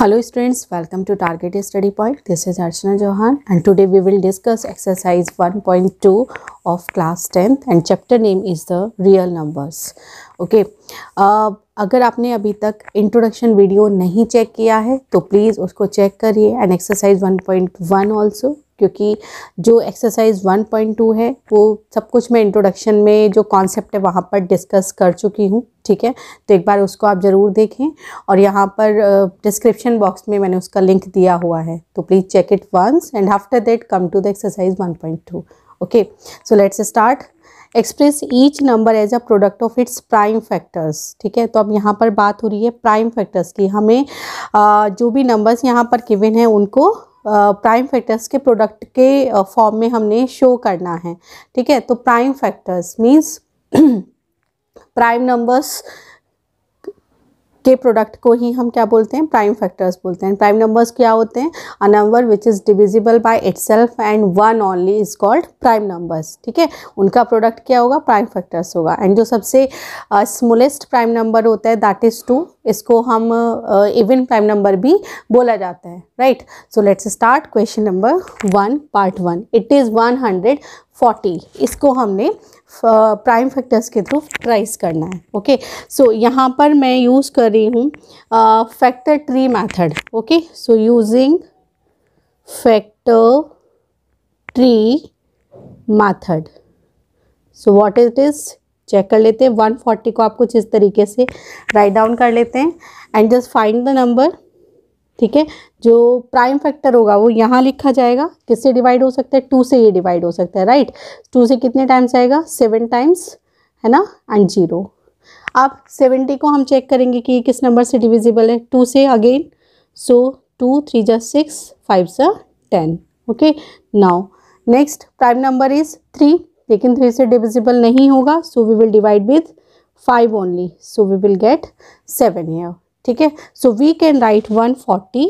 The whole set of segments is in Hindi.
Hello students, welcome to Target Study Point. This is Archana Johan and today we will discuss exercise 1.2 of class 10th and chapter name is the real numbers. Okay, uh, अगर आपने अभी तक इंट्रोडक्शन वीडियो नहीं चेक किया है तो प्लीज़ उसको चेक करिए एंड एक्सरसाइज 1.1 पॉइंट ऑल्सो क्योंकि जो एक्सरसाइज 1.2 है वो सब कुछ मैं इंट्रोडक्शन में जो कॉन्सेप्ट है वहाँ पर डिस्कस कर चुकी हूँ ठीक है तो एक बार उसको आप ज़रूर देखें और यहाँ पर डिस्क्रिप्शन बॉक्स में मैंने उसका लिंक दिया हुआ है तो please check it once and after that come to the exercise 1.2 okay so let's start express each number as a product of its prime factors ठीक है तो अब यहाँ पर बात हो रही है प्राइम फैक्टर्स की हमें आ, जो भी नंबर्स यहाँ पर किविन है उनको प्राइम फैक्टर्स के प्रोडक्ट के फॉर्म में हमने शो करना है ठीक है तो prime factors means prime numbers के प्रोडक्ट को ही हम क्या बोलते हैं प्राइम फैक्टर्स बोलते हैं प्राइम नंबर्स क्या होते हैं a number which is divisible by itself and one only is called prime numbers ठीक है उनका प्रोडक्ट क्या होगा प्राइम फैक्टर्स होगा एंड जो सबसे स्मोलेस्ट प्राइम नंबर होता है दैट इज़ टू इसको हम इवन प्राइम नंबर भी बोला जाता है right so let's start question number one part one it is one hundred forty इसको हमने प्राइम uh, फैक्टर्स के थ्रू ट्राइस करना है ओके सो यहाँ पर मैं यूज़ कर रही हूँ factor tree method okay so using factor tree method so what it is check कर लेते हैं 140 को आप कुछ इस तरीके से राइट डाउन कर लेते हैं and just find the number ठीक है जो प्राइम फैक्टर होगा वो यहाँ लिखा जाएगा किससे डिवाइड हो सकता है टू से ये डिवाइड हो सकता है राइट टू से कितने टाइम्स आएगा सेवन टाइम्स है ना एंड जीरो अब सेवेंटी को हम चेक करेंगे कि किस नंबर से डिविजिबल है टू से अगेन सो टू थ्री जा सिक्स फाइव से ten okay now next prime number is three लेकिन थ्री से डिविजिबल नहीं होगा so we will divide with five only so we will get seven here ठीक है so we can write 140 forty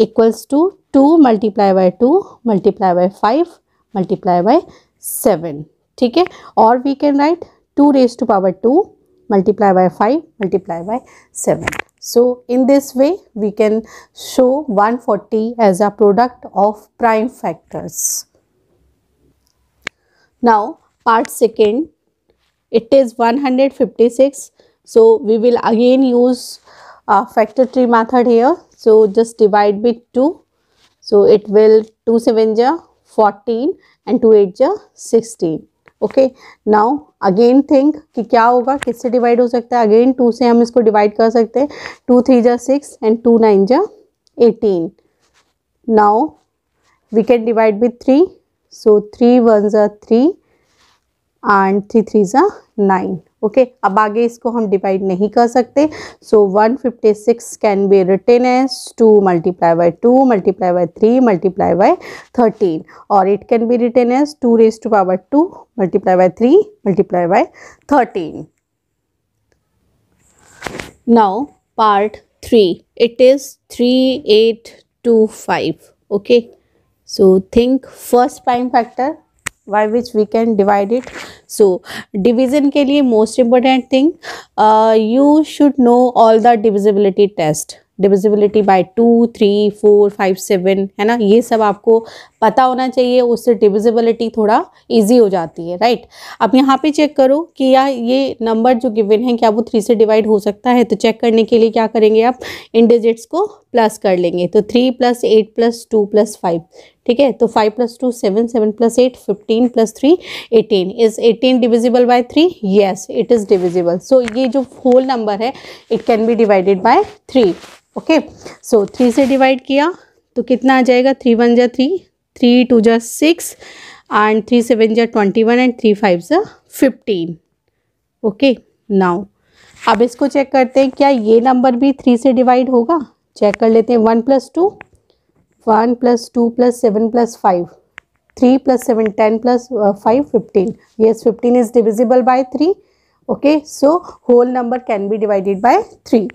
equals to two multiply by two multiply by five multiply by seven ठीक है और we can write two raise to power to multiply by 5 multiply by 7 so in this way we can show 140 as a product of prime factors now part second it is 156 So we will again use uh, factor tree method here. So just divide by 2. So it will 2 7 ja 14 and 2 8 ja 16. Okay now again think कि क्या होगा किससे डिवाइड हो सकता है अगेन टू से हम इसको डिवाइड कर सकते हैं टू थ्री जा सिक्स एंड टू नाइन जा eighteen now we can divide by 3 so 3 ones are 3 and 3 threes are 9 okay okay, अब आगे इसको हम डिवाइड नहीं कर सकते so one fifty six can be written as two multiply by two multiply by three multiply by thirteen और it can be written as two raise to power two multiply by three multiply by thirteen now part three it is three eight two five okay so think first prime factor by which we can divide it so division के लिए most important thing uh, you should know all the divisibility test divisibility by two three four five seven है ना ये सब आपको पता होना चाहिए उससे divisibility थोड़ा easy हो जाती है राइट अब यहाँ पे चेक करो कि या ये नंबर जो गिवन है क्या वो थ्री से डिवाइड हो सकता है तो चेक करने के लिए क्या करेंगे आप इन डिजिट्स को प्लस कर लेंगे तो three plus eight plus two plus five ठीक है तो five plus two seven seven plus eight fifteen plus three eighteen is eighteen divisible by three yes it is divisible so ये जो होल नंबर है it can be divided by three okay so three से डिवाइड किया तो कितना आ जाएगा थ्री वन जै थ्री थ्री टू जै सिक्स एंड थ्री सेवन जै twenty one and three five जै फिफ्टीन ओके नाउ अब इसको चेक करते हैं क्या ये नंबर भी थ्री से डिवाइड होगा चेक कर लेते हैं one plus two one plus two plus seven plus five three plus seven ten plus five fifteen yes fifteen is divisible by three okay so whole number can be divided by three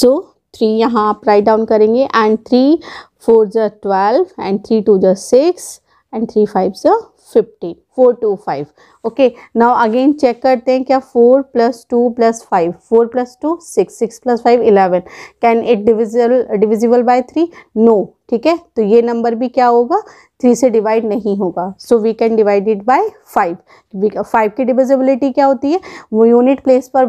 so three यहाँ आप राइट डाउन करेंगे एंड थ्री फोर ज ट्वेल्व एंड थ्री टू ज सिक्स एंड थ्री फाइव ज fifteen four two five okay now again check करते हैं क्या four plus two plus five four plus two six six plus five eleven can it divisible divisible by three no ठीक है तो ये नंबर भी क्या होगा थ्री से डिवाइड नहीं होगा so we can divide it by five five की डिविजिबिलिटी क्या होती है वो यूनिट प्लेस पर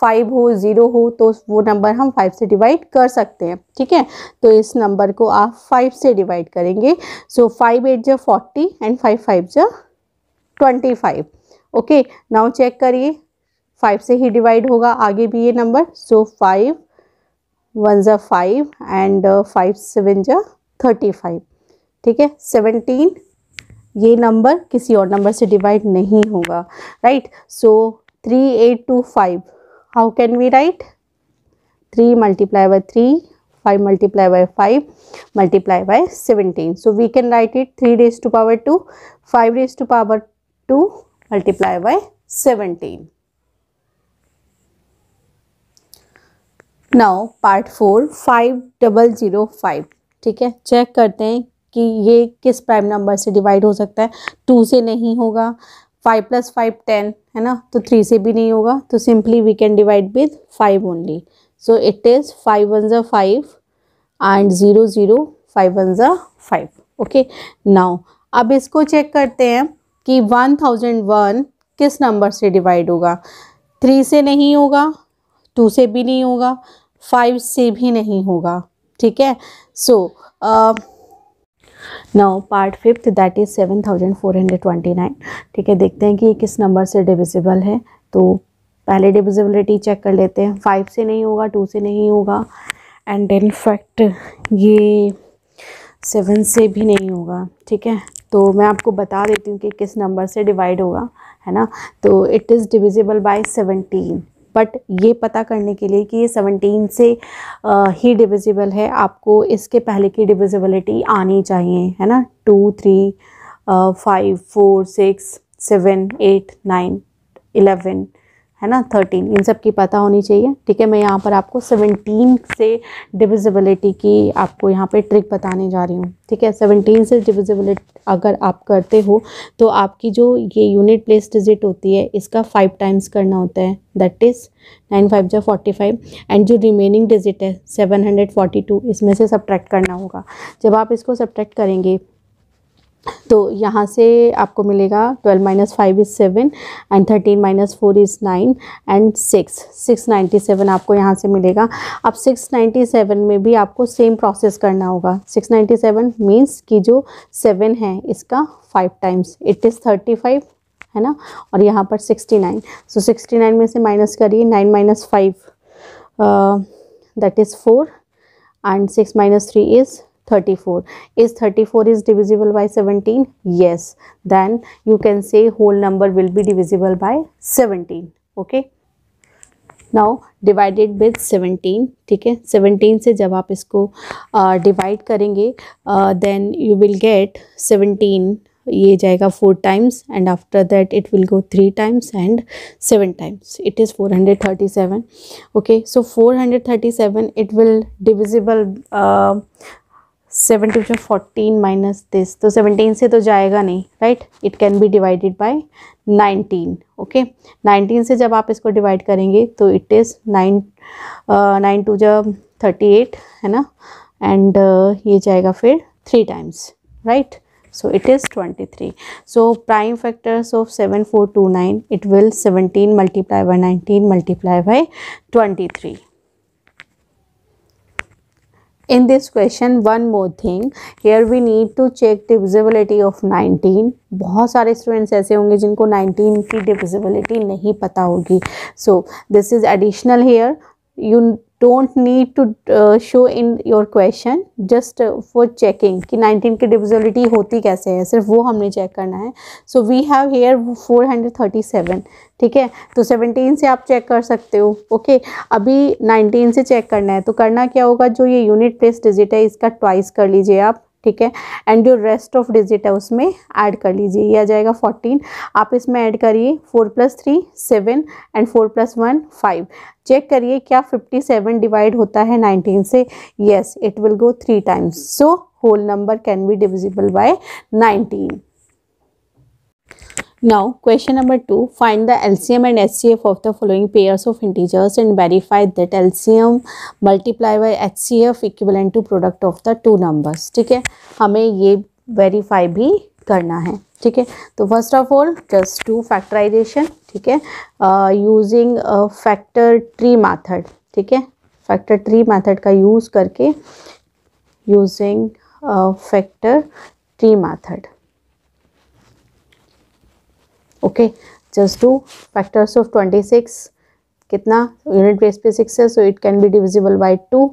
फाइव uh, हो ज़ीरो हो तो वो नंबर हम फाइव से डिवाइड कर सकते हैं ठीक है तो इस नंबर को आप फाइव से डिवाइड करेंगे सो फाइव एट जो फोर्टी एंड फाइव फाइव जो twenty five okay now check करिए फाइव से ही डिवाइड होगा आगे भी ये नंबर सो फाइव वन ज़ा फाइव एंड फाइव सेवन ज़ा थर्टी फाइव ठीक है सेवनटीन ये नंबर किसी और नंबर से डिवाइड नहीं होगा right so three eight two five how can we write three multiply by three five multiply by five multiply by seventeen so we can write it three raise to power two five raise to power two multiply by seventeen now part four five double zero five ठीक है चेक करते हैं कि ये किस प्राइम नंबर से डिवाइड हो सकता है टू से नहीं होगा फाइव प्लस फाइव टेन है ना तो थ्री से भी नहीं होगा तो simply we can divide with five only so it is five one जो five and zero zero five one ज़ा फाइव ओके नाउ अब इसको चेक करते हैं कि 1001 किस नंबर से डिवाइड होगा थ्री से नहीं होगा टू से भी नहीं होगा फाइव से भी नहीं होगा ठीक है so now part fifth that is seven thousand four hundred twenty nine ठीक है देखते हैं कि ये किस नंबर से डिविजिबल है तो पहले डिविजिबिलिटी चेक कर लेते हैं फाइव से नहीं होगा टू से नहीं होगा एंड इन फैक्ट ये सेवन से भी नहीं होगा ठीक है तो मैं आपको बता देती हूँ कि किस नंबर से डिवाइड होगा है ना तो it is divisible by seventeen but ये पता करने के लिए कि ये सेवनटीन से आ, ही डिविजिबल है आपको इसके पहले की डिविजिबिलिटी आनी चाहिए है ना two three five four six seven eight nine eleven है ना थर्टीन इन सब की पता होनी चाहिए ठीक है मैं यहाँ पर आपको सेवनटीन से डिविजिबिलिटी की आपको यहाँ पर ट्रिक बताने जा रही हूँ ठीक है सेवनटीन से डिविजिबिलिटी अगर आप करते हो तो आपकी जो ये यूनिट प्लेस डिजिट होती है इसका फाइव टाइम्स करना होता है दैट इज़ नाइन फाइव जो फोर्टी फाइव एंड जो रिमेनिंग डिजिट है सेवन हंड्रेड फोर्टी टू इसमें से सब्ट्रैक्ट करना होगा जब आप इसको सब्ट्रैक्ट करेंगे तो यहाँ से आपको मिलेगा twelve minus five is seven and thirteen minus four is nine and six six ninety seven आपको यहाँ से मिलेगा अब सिक्स नाइन्टी सेवन में भी आपको सेम प्रोसेस करना होगा सिक्स नाइन्टी सेवन मीन्स कि जो सेवन है इसका five times it is thirty five है ना और यहाँ पर sixty nine so sixty nine में से माइनस करिए nine minus five that is four and six minus three is 34 is 34 is divisible by 17 yes then you can say whole number will be divisible by 17 okay now divided with 17 okay 17 se jab aap divide karenge then you will get 17 ye jayega 4 times and after that it will go 3 times and 7 times it is 437 okay so 437 it will divisible uh, two में फोर्टीन माइनस दिस तो सेवनटीन से तो जाएगा नहीं right it can be divided by nineteen okay nineteen से जब आप इसको डिवाइड करेंगे तो it is nine nine two जब थर्टी एट है ना एंड uh, ये जाएगा फिर three times right so it is twenty three so prime factors of seven four two nine it will seventeen multiply by nineteen multiply by twenty three In this question, one more thing. Here we need to check divisibility of 19. बहुत सारे स्टूडेंट्स ऐसे होंगे जिनको 19 की divisibility नहीं पता होगी So this is additional here. You don't need to show in your question just for checking कि 19 की डिविजिबिलिटी होती कैसे है सिर्फ वो हमने चेक करना है सो वी हैव हेयर 437 ठीक है तो 17 से आप चेक कर सकते हो ओके okay, अभी 19 से चेक करना है तो करना क्या होगा जो ये यूनिट प्लेस डिजिट है इसका ट्वाइस कर लीजिए आप ठीक है एंड जो रेस्ट ऑफ डिजिट है उसमें ऐड कर लीजिए ये आ जाएगा फोर्टीन आप इसमें ऐड करिए four plus three seven and four plus one five check करिए क्या फिफ्टी सेवन डिवाइड होता है नाइनटीन से yes it will go three times so whole number can be divisible by nineteen Now, question number 2. Find the LCM and HCF of the following pairs of integers and verify that LCM multiply by HCF equivalent to product of the two numbers. ठीक है हमें ये verify भी करना है ठीक है तो first of all just do factorization ठीक है यूजिंग फैक्टर ट्री मैथड ठीक है फैक्टर ट्री मैथड का यूज़ करके a factor tree method okay just do factors of twenty six कितना यूनिट बेस पे सिक्स है so it can be divisible by two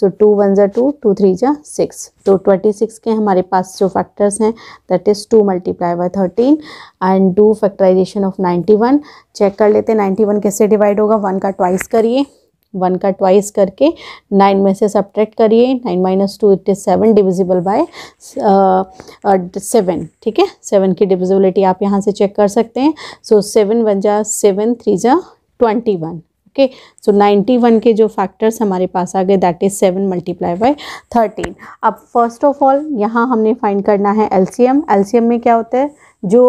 so two one जो टू टू थ्री जो सिक्स तो ट्वेंटी सिक्स के हमारे पास जो फैक्टर्स हैं that is two multiply by thirteen and do factorization of ninety one check कर लेते हैं नाइन्टी वन कैसे डिवाइड होगा वन का ट्वाइस करिए वन का ट्वाइस करके नाइन में से सब्ट्रैक्ट करिए nine minus two it is seven divisible by seven ठीक है सेवन की डिविजिबिलिटी आप यहाँ से चेक कर सकते हैं सो सेवन वन जा सेवन थ्री जा twenty one okay so ninety one के जो फैक्टर्स हमारे पास आ गए that is seven multiply by thirteen अब फर्स्ट ऑफ ऑल यहाँ हमने फाइंड करना है एलसीएम एलसीएम में क्या होता है जो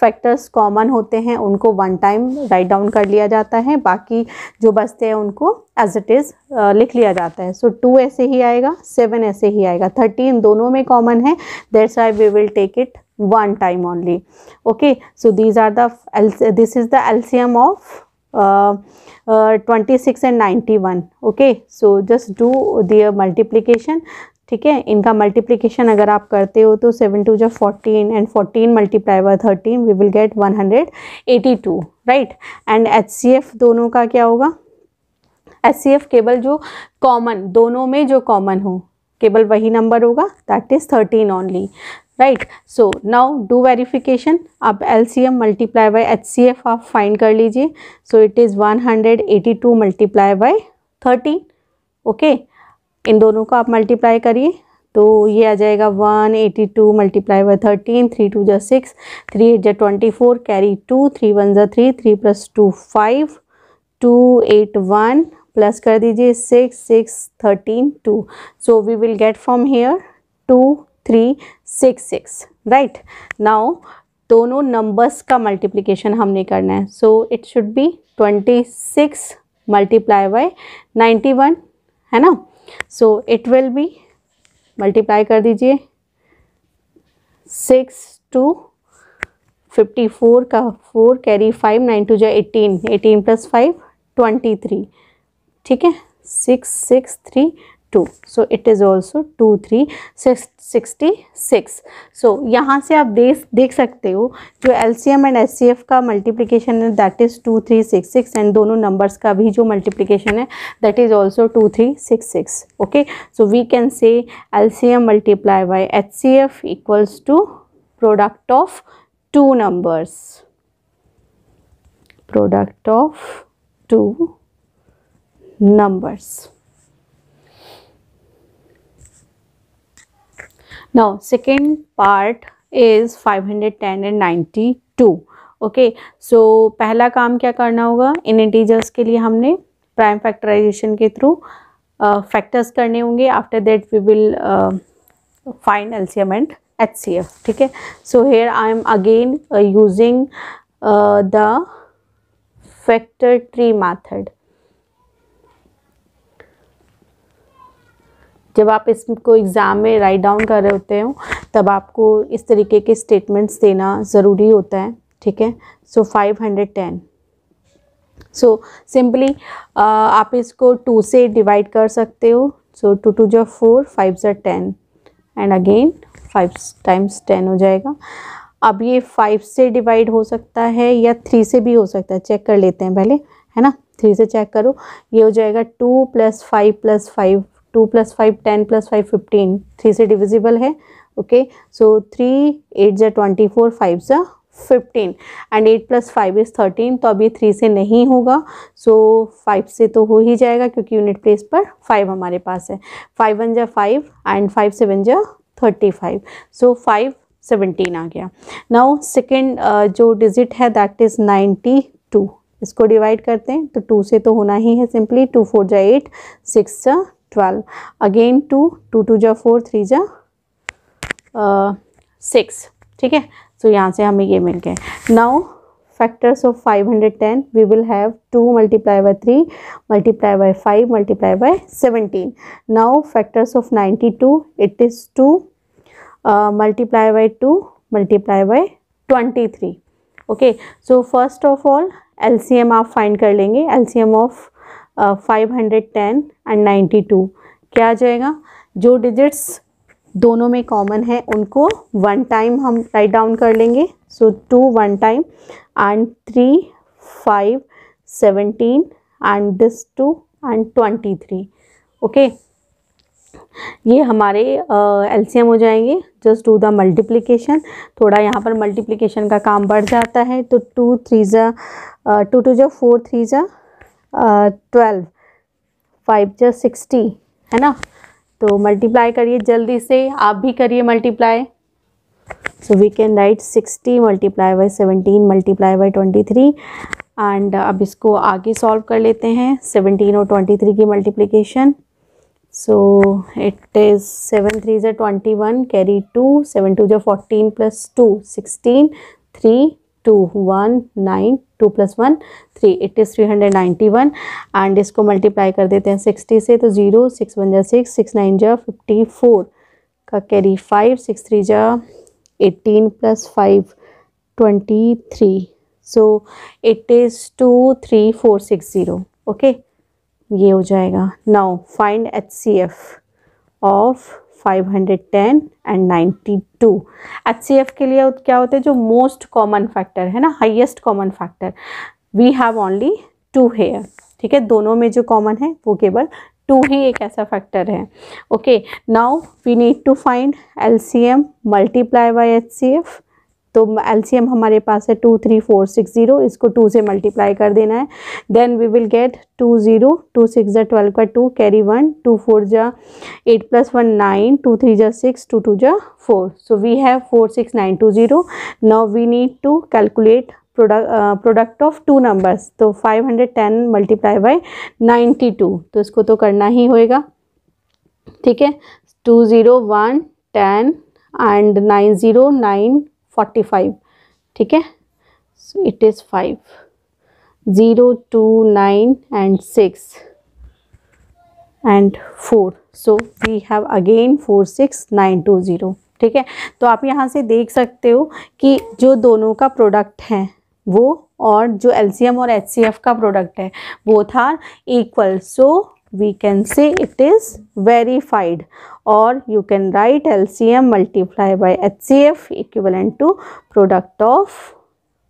फैक्टर्स कॉमन होते हैं उनको वन टाइम राइट डाउन कर लिया जाता है बाकी जो बचते हैं उनको एज इट इज़ लिख लिया जाता है सो so, टू ऐसे ही आएगा सेवन ऐसे ही आएगा थर्टीन दोनों में कॉमन है that's I we will take it one time only okay so these are this is the LCM of twenty and ninety one okay so just do their multiplication ठीक है इनका मल्टीप्लीकेशन अगर आप करते हो तो सेवन टू जो fourteen and fourteen multiply by thirteen we will get one hundred eighty two right and H C F दोनों का क्या होगा एच सी एफ केवल जो कॉमन दोनों में जो कॉमन हो केवल वही नंबर होगा that is thirteen only right so now do verification आप L C M multiply by H C F आप फाइंड कर लीजिए so it is one hundred eighty two multiply by thirteen okay इन दोनों को आप मल्टीप्लाई करिए तो ये आ जाएगा one eighty two multiply by thirteen three two जो सिक्स थ्री एट जो twenty four carry two three one जो three three plus two five two eight one plus कर दीजिए six six thirteen two so we will get from here two three six six right now दोनों नंबर्स का मल्टीप्लिकेशन हमने करना है so it should be twenty six multiply by ninety one है ना so it will be multiply कर दीजिए सिक्स टू फिफ्टी फोर का four carry five nine two जो eighteen eighteen plus five twenty three ठीक है six six three two so it is also two three sixty six so यहाँ से आप देख देख सकते हो जो L C M and H C F का मल्टीप्लीकेशन है that is two three six six and दोनों नंबर्स का भी जो मल्टीप्लीकेशन है that is also two three six six okay so we can say L C M multiply by H C F equals to product of two numbers product of two numbers now second part is 510 and 92 okay okay, so so, पहला काम क्या करना होगा इन इंटीजर्स के लिए हमने प्राइम फैक्टराइजेशन के थ्रू फैक्टर्स uh, करने होंगे after that we will find M and H C F ठीक है so here I am again using the factor tree method जब आप इसको एग्ज़ाम में राइट डाउन कर रहे होते हो तब आपको इस तरीके के स्टेटमेंट्स देना ज़रूरी होता है ठीक है so five hundred ten so simply आप इसको टू से डिवाइड कर सकते हो सो टू टू जो फोर फाइव जो ten and again five times ten हो जाएगा अब ये फाइव से डिवाइड हो सकता है या थ्री से भी हो सकता है चेक कर लेते हैं पहले है ना थ्री से चेक करो ये हो जाएगा two plus five plus five two plus five ten plus five fifteen three से डिविजिबल है ओके सो थ्री एट जै ट्वेंटी फोर फाइव ज़ा fifteen and eight plus five is thirteen तो अभी थ्री से नहीं होगा सो so, फाइव से तो हो ही जाएगा क्योंकि यूनिट प्लेस पर फाइव हमारे पास है फाइव वन जा फाइव एंड फाइव सेवन जा thirty five so five seventeen आ गया नाउ सेकेंड uh, जो डिजिट है दैट इज़ नाइन्टी टू इसको डिवाइड करते हैं तो टू से तो होना ही है सिंपली टू फोर जा एट सिक्स जा twelve again two two two जा फोर थ्री जा सिक्स uh, ठीक है सो यहाँ से हमें ये मिल गए now factors of five hundred ten we will have two multiply by three multiply by five multiply by seventeen now factors of ninety two it is two multiply by two multiply by twenty three okay so first of all L C M आप फाइंड कर लेंगे L C M of five hundred ten and ninety two क्या आ जाएगा जो डिजिट्स दोनों में कॉमन है उनको वन टाइम हम राइट डाउन कर लेंगे so two one time and three five seventeen and this two and twenty three okay ये हमारे एल uh, हो जाएंगे जस्ट डू द मल्टीप्लीकेशन थोड़ा यहाँ पर मल्टीप्लीकेशन का काम बढ़ जाता है तो टू थ्री ज़ा टू टू जो फोर थ्री ज़ा ट्वेल्व फाइव जो सिक्सटी है ना तो मल्टीप्लाई करिए जल्दी से आप भी करिए multiply so we can write sixty multiply by seventeen multiply by twenty three and अब इसको आगे सॉल्व कर लेते हैं सेवनटीन और ट्वेंटी थ्री की multiplication so it is seven three जो twenty one carry two seven two जो fourteen plus two sixteen three two one nine two plus one three it is three hundred ninety one and इसको मल्टीप्लाई कर देते हैं सिक्सटी से तो ज़ीरो सिक्स वन जा सिक्स सिक्स नाइन जा फिफ्टी फोर का कैरी फाइव सिक्स थ्री जा eighteen plus five twenty three so it is two three four six zero okay ये हो जाएगा now find H C F of 510 and 92 HCF के लिए क्या होते हैं जो मोस्ट कॉमन फैक्टर है ना highest common factor we have only two here ठीक है दोनों में जो कॉमन है वो केवल टू ही एक ऐसा फैक्टर है okay now we need to find LCM multiply by HCF तो एल हमारे पास है two three four six zero इसको टू से मल्टीप्लाई कर देना है then we will get two zero two six जै ट्वेल्व का two carry one two four ज़ा eight plus one nine two three ज़ा सिक्स टू टू ज़ा four so we have four six nine two zero now we need to calculate product product of two numbers तो five hundred ten multiply by ninety two तो इसको तो करना ही होएगा ठीक है two zero one ten and nine zero nine forty five ठीक है so it is five zero two nine and six and four so we have again four six nine two zero ठीक है तो आप यहाँ से देख सकते हो कि जो दोनों का प्रोडक्ट है वो और जो एलसीएम और एचसीएफ का प्रोडक्ट है वो था equal so we can say it is verified or you can write LCM multiply by HCF equivalent to product of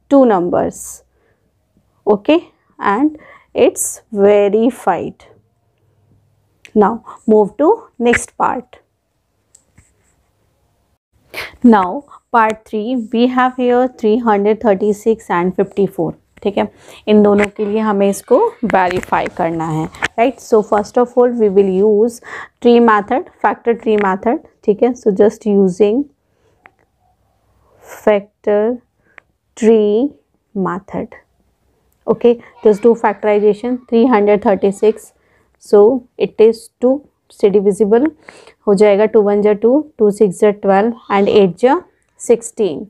two numbers okay and it's verified. Now move to next part. Now part 3 we have here 336 and 54 ठीक है इन दोनों के लिए हमें इसको वेरीफाई करना है right so first of all we will use tree method factor tree method ठीक है so just using factor tree method factorisation three hundred thirty 336 so it is two से डिविजिबल हो जाएगा टू वन जो टू टू सिक्स जो ट्वेल्व एंड एट जो sixteen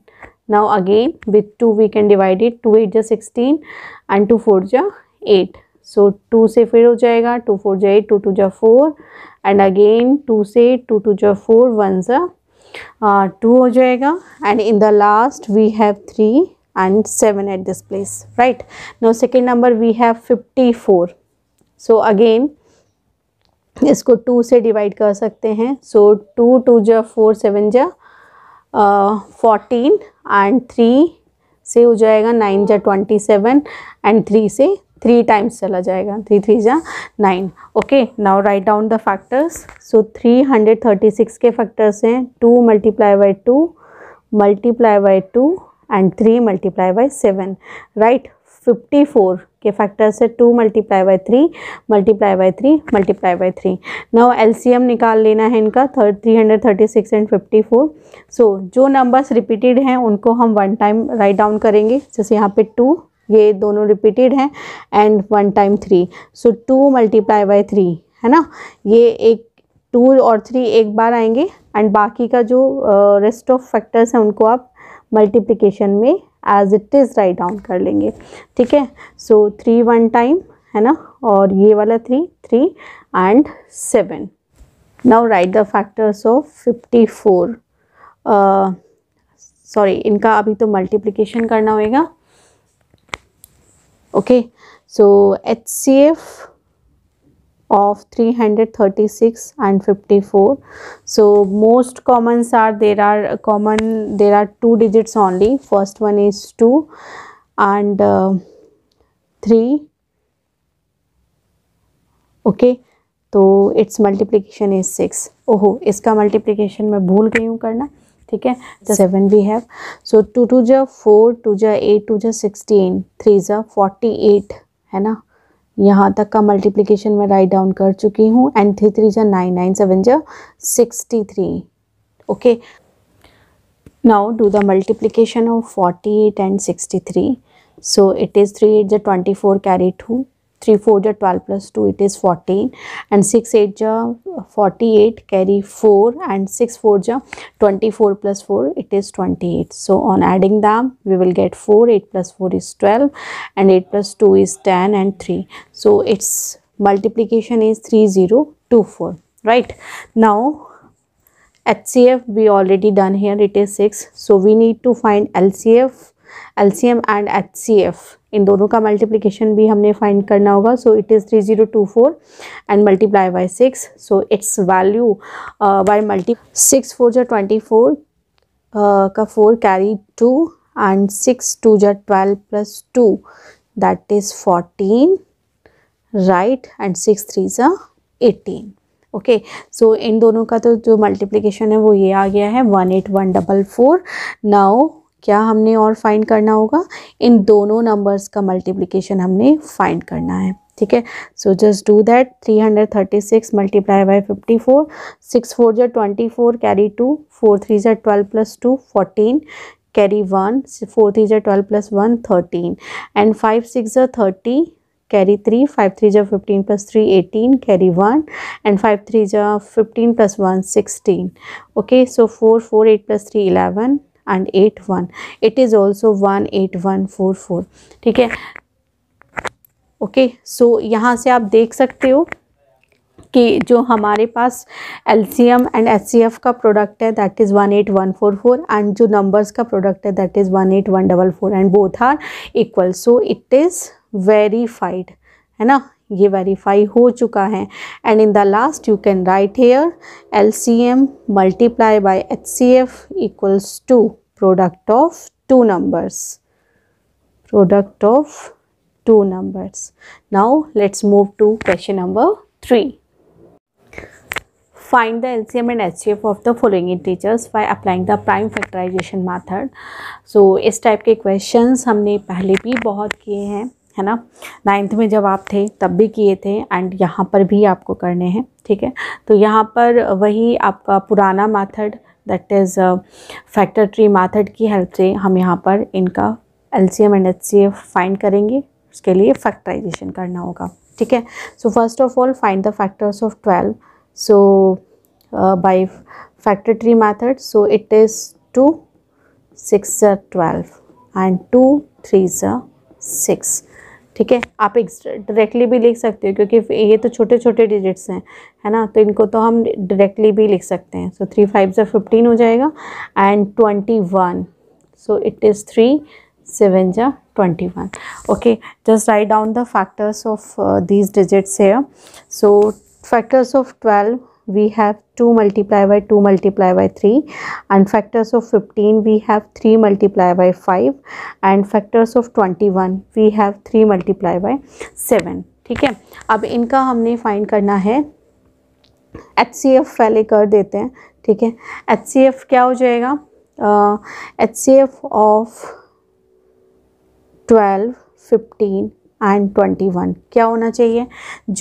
now again with 2 we can divide it 2 8 ja 16 and 2 4 ja 8 so 2 से फिर हो जाएगा 2 4 जा 8 2 2 जा 4 and again 2 से 2 2 जा 4 1 जा uh, 2 हो जाएगा and in the last we have 3 and 7 at this place right now second number we have 54 so again इसको 2 से डिवाइड कर सकते हैं सो so, 2 2 जा 4 7 जा फोर्टीन एंड थ्री से हो जाएगा नाइन जा ट्वेंटी सेवन एंड थ्री से थ्री टाइम्स चला जाएगा थ्री थ्री जा nine okay now write down the factors so three hundred thirty six के फैक्टर्स हैं two multiply by two multiply by two and three multiply by seven right fifty four के फैक्टर से two multiply by three multiply by three multiply by three नौ एल निकाल लेना है इनका third three hundred thirty six and fifty four so जो नंबर्स रिपीटेड हैं उनको हम वन टाइम राइट डाउन करेंगे जैसे यहाँ पे टू ये दोनों रिपीटेड हैं and one time three so two multiply by three है ना ये एक टू और थ्री एक बार आएंगे एंड बाकी का जो रेस्ट ऑफ फैक्टर्स हैं उनको आप मल्टीप्लिकेशन में as it is write down कर लेंगे ठीक है सो थ्री वन टाइम है ना और ये वाला three three and seven now write the factors of fifty four sorry इनका अभी तो मल्टीप्लिकेशन करना होएगा okay so H C F of 336 and 54 so most commons are there are common there are two digits only first one is 2 and uh, 3 okay तो इट्स मल्टीप्लीकेशन इज सिक्स ओहो इसका मल्टीप्लीकेशन मैं भूल गई हूँ करना ठीक है seven we have so two two जो फोर टू जो एट टू जो सिक्सटीन थ्री जो फोर्टी एट है ना यहाँ तक का मल्टीप्लिकेशन मैं राइट डाउन कर चुकी हूँ एंड थ्री थ्री जो नाइन नाइन सेवन जो sixty three okay now do the multiplication of forty eight and sixty three so it is three eight जो twenty four carry two 3 4 ja 12 plus 2 it is 14 and 6 8 ja 48 carry 4 and 6 4 ja 24 plus 4 it is 28 so on adding them we will get 4 8 plus 4 is 12 and 8 plus 2 is 10 and 3 so its multiplication is 3024 right now HCF we already done here it is 6 so we need to find LCF LCM and HCF इन दोनों का मल्टीप्लीकेशन भी हमने फाइंड करना होगा so it is three zero two four and multiply by six so it's value by multi six four जो ट्वेंटी फोर का four carry two and six two जो twelve plus two that is fourteen right and six three ज eighteen okay okay, so so इन दोनों का तो जो मल्टीप्लिकेशन है वो ये आ गया है one eight one double four now क्या हमने और फाइंड करना होगा इन दोनों नंबर्स का मल्टीप्लिकेशन हमने फाइंड करना है ठीक है so just do that 336 six multiply by fifty four six four जो twenty four carry two four three जो twelve plus two fourteen carry one four three जो twelve plus one thirteen and five six जो thirty carry three five three जो fifteen plus three eighteen carry one and five three जो fifteen plus one sixteen okay so four four eight plus three eleven and eight one it is also one eight one four four ठीक है ओके सो यहाँ से आप देख सकते हो कि जो हमारे पास एम एंड एफ का प्रोडक्ट है that is one eight one four four and जो नंबर्स का प्रोडक्ट है that is one eight one double four and both are equal so it is verified है ना ये वेरीफाई हो चुका है and in the last you can write here L C M multiply by H C F equals to product of two numbers product of two numbers now let's move to question number 3 find the LCM and HCF of the following integers by applying the prime factorization method. So इस टाइप के questions हमने पहले भी बहुत किए हैं है ना नाइन्थ में जब आप थे तब भी किए थे एंड यहाँ पर भी आपको करने हैं ठीक है तो यहाँ पर वही आपका पुराना method that is factor tree method की हेल्प से हम यहाँ पर इनका L C M and H C find करेंगे उसके लिए फैक्टराइजेशन करना होगा ठीक है so first of all find the factors of twelve so by factor tree method so it is two six twelve and two three six ठीक है आप डायरेक्टली भी लिख सकते हो क्योंकि ये तो छोटे छोटे डिजिट्स हैं है ना तो इनको तो हम डायरेक्टली भी लिख सकते हैं सो थ्री फाइव जो फिफ्टीन हो जाएगा and twenty one so it is three seven ज़ा twenty one okay just write down the factors of these digits here so factors of twelve we have 2 multiply by 2 multiply by 3 and factors of 15 we have 3 multiply by 5 and factors of 21 we have 3 multiply by 7 ठीक है अब इनका हमने फाइंड करना है एच सी एफ पहले कर देते हैं ठीक है एच सी एफ क्या हो जाएगा H C F of twelve fifteen and twenty one क्या होना चाहिए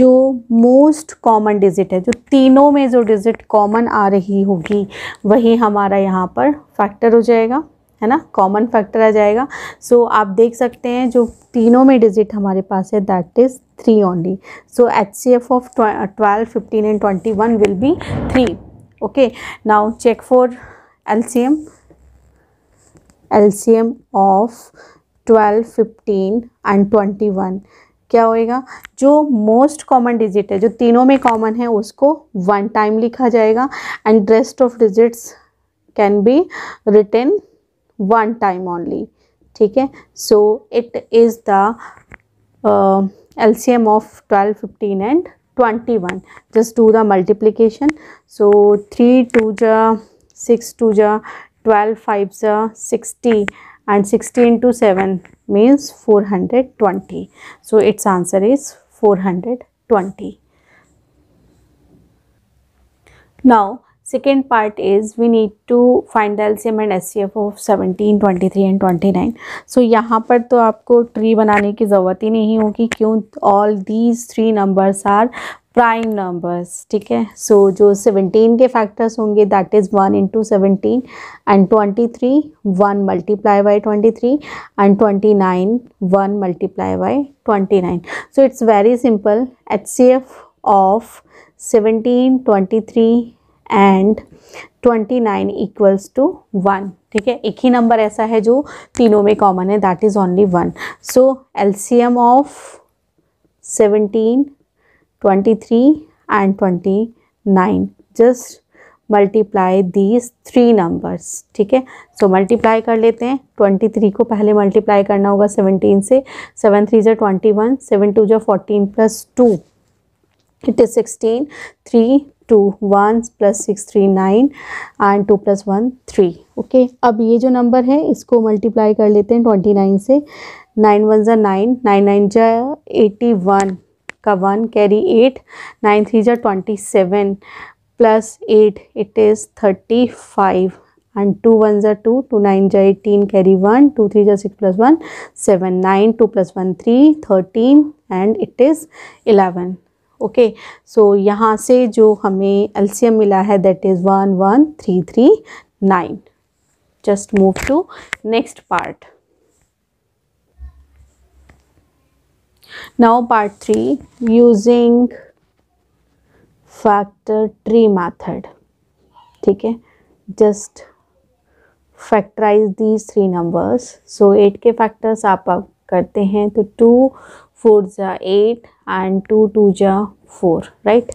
जो मोस्ट कॉमन डिजिट है जो तीनों में जो डिजिट कॉमन आ रही होगी वही हमारा यहाँ पर फैक्टर हो जाएगा है ना कॉमन फैक्टर आ जाएगा सो so, आप देख सकते हैं जो तीनों में डिजिट हमारे पास है that is three only so H C F of twelve fifteen and twenty one will be three okay now check for L C M L C M of twelve fifteen and twenty one क्या होएगा जो मोस्ट कॉमन डिजिट है जो तीनों में कॉमन है उसको वन टाइम लिखा जाएगा and rest of digits can be written one time only ठीक है so it is the LCM of twelve fifteen and twenty one just do the multiplication so three two जा सिक्स टू जा ट्वेल्व फाइव जा sixty and 60 into 7 means 420 so its answer is 420 now second part is we need to find the LCM and SCF of 17, 23 and 29. So यहाँ पर तो आपको ट्री बनाने की ज़रूरत ही नहीं होगी क्यों all these three numbers prime numbers ठीक है सो so, जो सेवनटीन के फैक्टर्स होंगे that is one into seventeen and twenty three one multiply by twenty three and twenty nine one multiply by twenty nine so it's very simple H C F of seventeen twenty three and twenty nine equals to one ठीक है एक ही नंबर ऐसा है जो तीनों में कॉमन है that is only one so L C M of seventeen 23 and 29 just multiply these three numbers ठीक है सो मल्टीप्लाई कर लेते हैं ट्वेंटी थ्री को पहले मल्टीप्लाई करना होगा सेवनटीन से सेवन थ्री जो ट्वेंटी वन सेवन टू जो fourteen plus two it is sixteen three two one plus six three nine and two plus one three okay अब ये जो नंबर है इसको मल्टीप्लाई कर लेते हैं ट्वेंटी नाइन से नाइन वन ज़ा नाइन नाइन नाइन जो एटी वन का one carry eight nine three जो twenty seven plus eight it is thirty five and two one जो टू टू नाइन जो eighteen carry one two three ज़ा six plus one seven nine two plus one three thirteen and it is eleven okay so यहाँ से जो हमें एल्सियम मिला है that is one one three three nine just move to next part now part 3 using factor tree method ठीक है just factorize these three numbers so 8 के factors आप आप करते हैं तो 2 4 जा 8 and 2 2 जा 4 right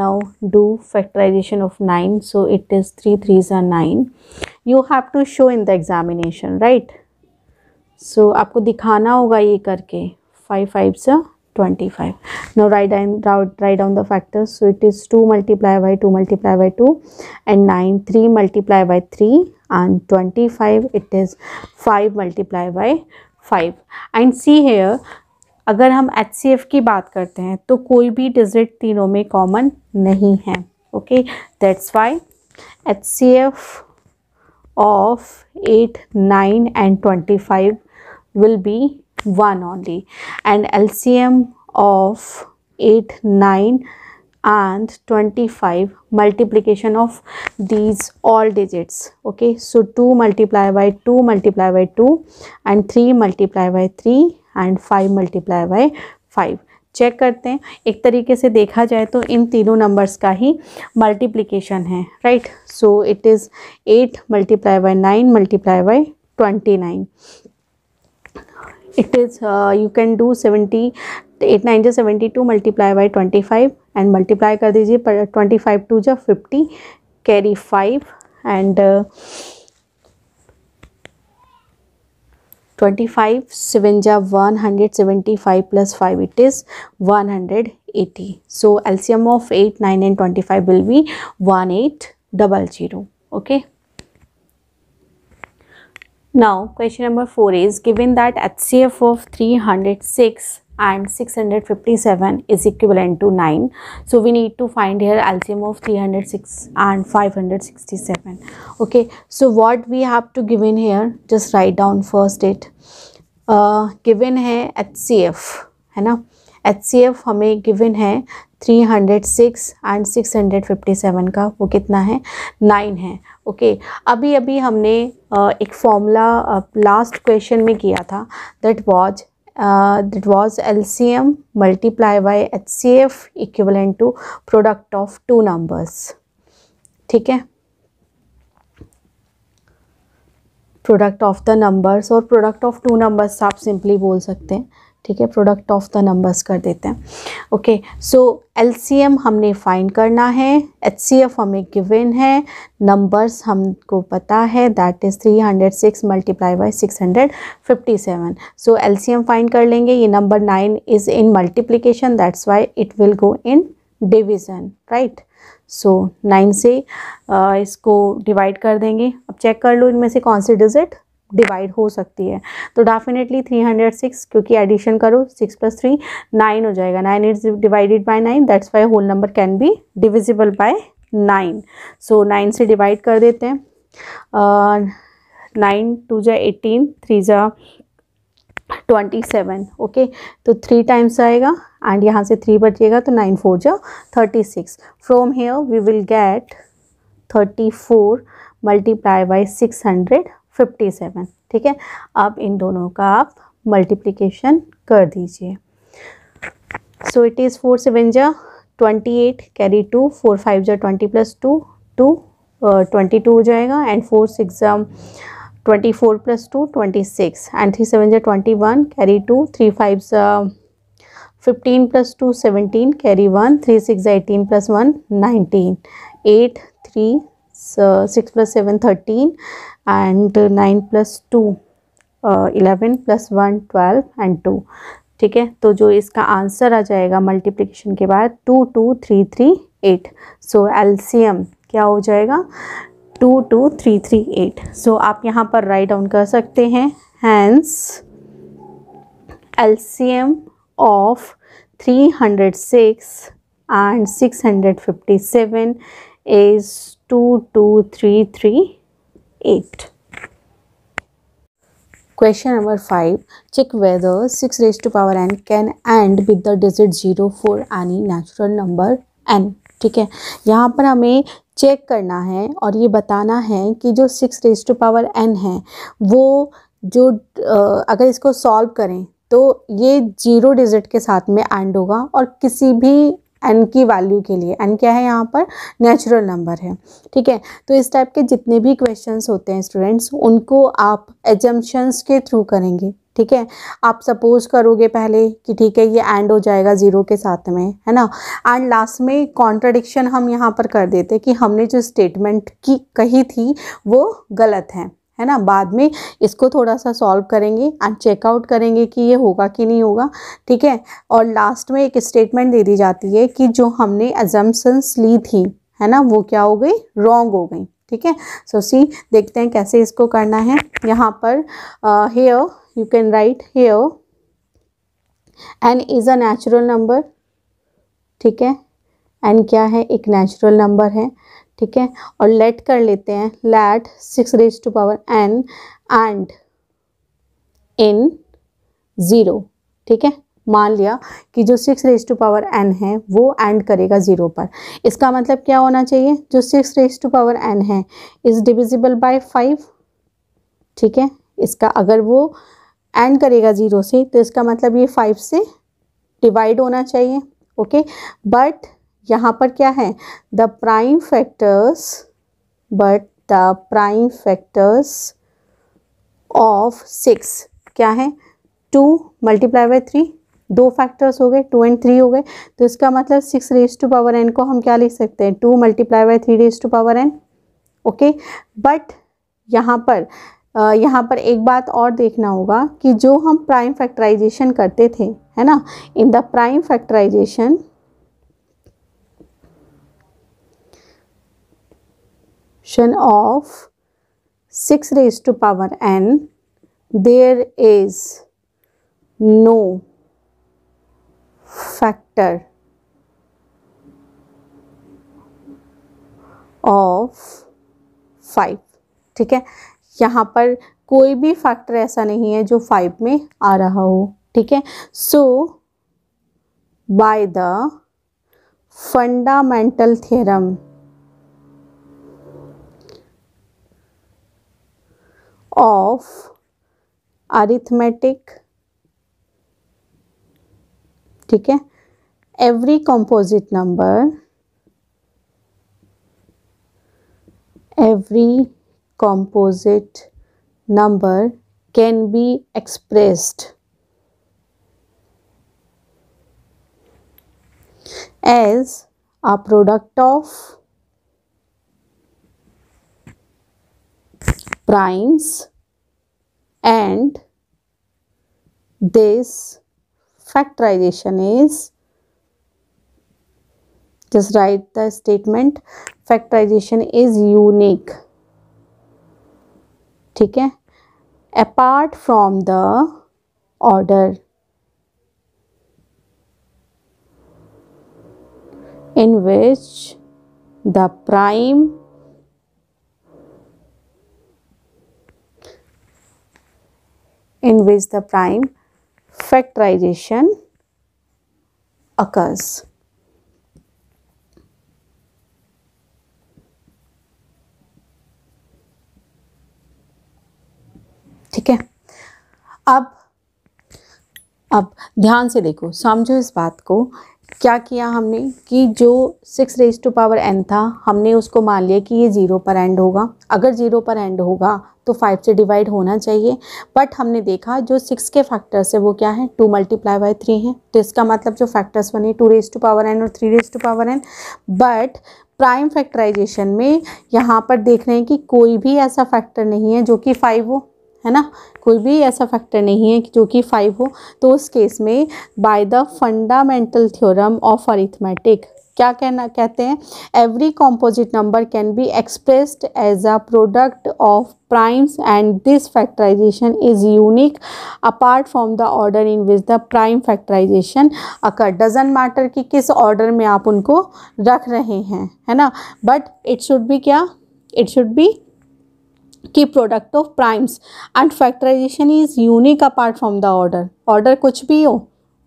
now do factorization of 9 so it is 3 3 जा 9 you have to show in the examination right so आपको दिखाना होगा ये करके 5 5s are five. now write down write write down the factors so it is two multiply by two multiply by two, and nine three multiply by three and twenty five. it is five multiply by five. and see here अगर हम एच की बात करते हैं तो कोई भी डिजिट तीनों में कॉमन नहीं है okay that's why H C F of eight nine and twenty five will be one only and LCM of 8, 9 and 25 multiplication of these all digits okay so 2 multiply by 2 multiply by 2 and 3 multiply by 3 and 5 multiply by 5 check करते हैं एक तरीके से देखा जाए तो इन तीनों नंबर्स का ही मल्टीप्लिकेशन है right so it is eight multiply by nine multiply by twenty nine it is uh, you can do 70 eight nine जो seventy two multiply by twenty five and multiply कर दीजिए ट्वेंटी फाइव टू जो fifty carry five and twenty five seven जा one hundred seventy five plus five it is one hundred eighty so LCM of eight nine and twenty five will be one eight double zero okay Now question number 4 is given that HCF of 306 and 657 is equivalent to 9. So we need to find here LCM of 306 and 567. Okay. So what we have to given here just write down first it. Uh, given है HCF है ना HCF हमें given है 306 and 657 का वो कितना है 9 है ओके okay, अभी अभी हमने एक फॉर्मूला लास्ट क्वेश्चन में किया था that was that was LCM multiply by HCF equivalent to product of two numbers ठीक है प्रोडक्ट ऑफ द नंबर्स और प्रोडक्ट ऑफ टू नंबर्स आप सिंपली बोल सकते हैं ठीक है प्रोडक्ट ऑफ द नंबर्स कर देते हैं ओके सो एल हमने फाइंड करना है एच हमें गिवन है नंबर्स हमको पता है that is 306 hundred six multiply by six hundred fifty seven so L find कर लेंगे ये number nine is in multiplication that's why it will go in division right so nine से uh, इसको डिवाइड कर देंगे अब चेक कर लो इनमें से कौन से डिजिट डिवाइड हो सकती है तो डेफिनेटली थ्री हंड्रेड सिक्स क्योंकि एडिशन करो सिक्स प्लस थ्री नाइन हो जाएगा nine is divided by nine that's why whole number can be divisible by nine so nine से डिवाइड कर देते हैं नाइन टू जै एटीन थ्री जा ट्वेंटी सेवन ओके तो थ्री टाइम्स आएगा एंड यहाँ से थ्री बचिएगा तो नाइन फोर जा thirty six from here we will get thirty four multiply by six hundred fifty seven ठीक है अब इन दोनों का आप मल्टीप्लीकेशन कर दीजिए so it is four seven जा twenty eight carry two four five जा twenty plus two two twenty two हो जाएगा एंड फोर सिक्स जा twenty four plus two twenty six and three seven जा twenty one carry two three five जा fifteen plus two seventeen carry one three six eighteen plus one nineteen eight three six plus seven thirteen and nine plus two eleven plus one twelve and two ठीक है तो जो इसका आंसर आ जाएगा मल्टीप्लिकेशन के बाद two two three three eight so LCM क्या हो जाएगा two two three three eight so आप यहाँ पर राइट डाउन कर सकते हैं hence M of three hundred six and six hundred fifty seven is two two three three 8. Question number 5. Check whether 6 raised to power n can end with the digit 0 for any natural number n. ठीक है यहाँ पर हमें चेक करना है और ये बताना है कि जो six raise to power n है वो जो अगर इसको सॉल्व करें तो ये जीरो डिजिट के साथ में एंड होगा और किसी भी एन की वैल्यू के लिए एन क्या है यहाँ पर नेचुरल नंबर है ठीक है तो इस टाइप के जितने भी क्वेश्चंस होते हैं स्टूडेंट्स उनको आप एजम्पन्स के थ्रू करेंगे ठीक है आप सपोज करोगे पहले कि ठीक है ये एंड हो जाएगा ज़ीरो के साथ में है ना एंड लास्ट में कॉन्ट्रडिक्शन हम यहाँ पर कर देते कि हमने जो स्टेटमेंट की कही थी वो गलत है है ना बाद में इसको थोड़ा सा सॉल्व करेंगे एंड चेकआउट करेंगे कि ये होगा कि नहीं होगा ठीक है और लास्ट में एक स्टेटमेंट दे दी जाती है कि जो हमने एजम्पन्स ली थी है ना वो क्या हो गई रॉन्ग हो गई ठीक है सो सी देखते हैं कैसे इसको करना है यहाँ पर here you can write here n is a natural number ठीक है एन क्या है एक नेचुरल नंबर है ठीक है और लेट कर लेते हैं let six raise to power n and in zero ठीक है मान लिया कि जो six raise to power n है वो एंड करेगा ज़ीरो पर इसका मतलब क्या होना चाहिए जो six raise to power n है इज़ डिविजिबल बाय फाइव ठीक है इसका अगर वो एंड करेगा ज़ीरो से तो इसका मतलब ये फाइव से डिवाइड होना चाहिए ओके बट यहाँ पर क्या है the prime factors but the prime factors of six क्या है टू मल्टीप्लाई बाई थ्री दो फैक्टर्स हो गए टू एंड थ्री हो गए तो इसका मतलब six raise to power n को हम क्या लिख सकते हैं two multiply by three raise to power n okay but यहाँ पर यहाँ पर एक बात और देखना होगा कि जो हम प्राइम फैक्टराइजेशन करते थे है ना in the prime factorization fraction of 6 raised to power n there is no factor of 5 ठीक है यहाँ पर कोई भी फैक्टर ऐसा नहीं है जो फाइव में आ रहा हो ठीक है so by the fundamental theorem of arithmetic ठीक है every composite number every composite number can be expressed as a product of primes and this factorization is just write the statement factorization is unique ठीक है apart from the order in which the prime in which the prime factorization occurs. ठीक है अब अब ध्यान से देखो समझो इस बात को क्या किया हमने कि जो सिक्स रेज टू पावर एन था हमने उसको मान लिया कि ये ज़ीरो पर एंड होगा अगर ज़ीरो पर एंड होगा तो फाइव से डिवाइड होना चाहिए बट हमने देखा जो सिक्स के फैक्टर्स है वो क्या है टू मल्टीप्लाई बाई थ्री हैं तो इसका मतलब जो फैक्टर्स बने two raise to power n और three raise to power n but prime factorization में यहाँ पर देख रहे हैं कि कोई भी ऐसा फैक्टर नहीं है जो कि फाइव हो है ना कोई भी ऐसा फैक्टर नहीं है जो कि फाइव हो तो उस केस में by the fundamental theorem of arithmetic क्या कहना कहते हैं every composite number can be expressed as a product of primes and this factorization is unique apart from the order in which the prime factorization occur doesn't matter कि किस ऑर्डर में आप उनको रख रहे हैं है ना बट इट शुड बी क्या इट शुड बी की product of primes and factorization is unique apart from the order order कुछ भी हो